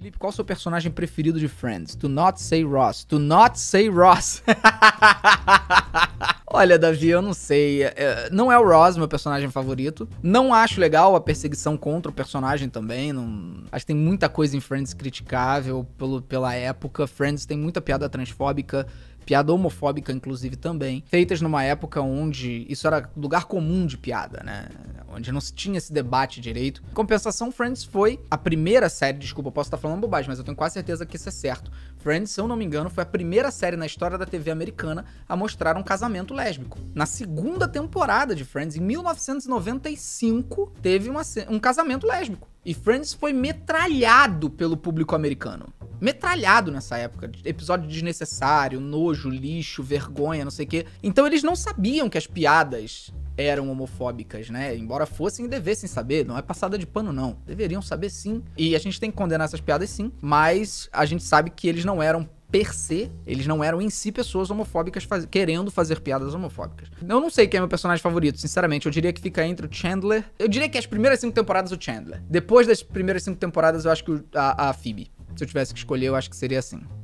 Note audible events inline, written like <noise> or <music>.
Felipe, qual o seu personagem preferido de Friends? Do not say Ross. Do not say Ross. <laughs> Olha, Davi, eu não sei. É, é, não é o Ross meu personagem favorito. Não acho legal a perseguição contra o personagem também. Não... Acho que tem muita coisa em Friends criticável pelo, pela época. Friends tem muita piada transfóbica piada homofóbica, inclusive, também, feitas numa época onde isso era lugar comum de piada, né? onde não se tinha esse debate direito. Em compensação, Friends foi a primeira série, desculpa, posso estar falando bobagem, mas eu tenho quase certeza que isso é certo. Friends, se eu não me engano, foi a primeira série na história da TV americana a mostrar um casamento lésbico. Na segunda temporada de Friends, em 1995, teve uma, um casamento lésbico. E Friends foi metralhado pelo público americano. Metralhado nessa época. Episódio desnecessário, nojo, lixo, vergonha, não sei o quê. Então eles não sabiam que as piadas eram homofóbicas, né? Embora fossem e devessem saber, não é passada de pano, não. Deveriam saber sim. E a gente tem que condenar essas piadas sim, mas a gente sabe que eles não eram per se, eles não eram em si pessoas homofóbicas faz... querendo fazer piadas homofóbicas. Eu não sei quem é meu personagem favorito, sinceramente. Eu diria que fica entre o Chandler. Eu diria que as primeiras cinco temporadas o Chandler. Depois das primeiras cinco temporadas, eu acho que a, a Phoebe. Se eu tivesse que escolher, eu acho que seria assim.